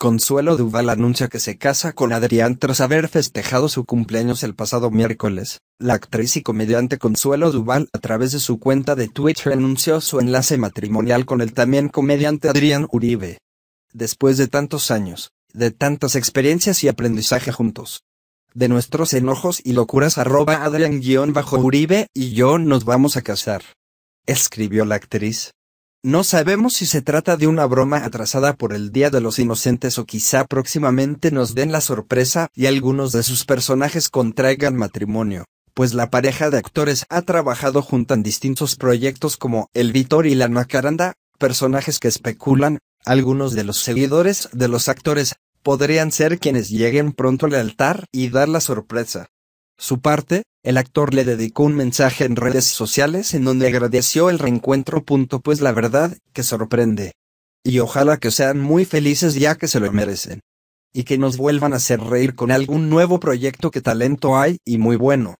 Consuelo Duval anuncia que se casa con Adrián tras haber festejado su cumpleaños el pasado miércoles. La actriz y comediante Consuelo Duval a través de su cuenta de Twitter anunció su enlace matrimonial con el también comediante Adrián Uribe. Después de tantos años, de tantas experiencias y aprendizaje juntos. De nuestros enojos y locuras arroba Adrián-Uribe y yo nos vamos a casar. Escribió la actriz. No sabemos si se trata de una broma atrasada por el Día de los Inocentes o quizá próximamente nos den la sorpresa y algunos de sus personajes contraigan matrimonio, pues la pareja de actores ha trabajado junto en distintos proyectos como El Vitor y La Macaranda, personajes que especulan, algunos de los seguidores de los actores, podrían ser quienes lleguen pronto al altar y dar la sorpresa. Su parte, el actor le dedicó un mensaje en redes sociales en donde agradeció el reencuentro. Pues la verdad, que sorprende. Y ojalá que sean muy felices ya que se lo merecen. Y que nos vuelvan a hacer reír con algún nuevo proyecto que talento hay y muy bueno.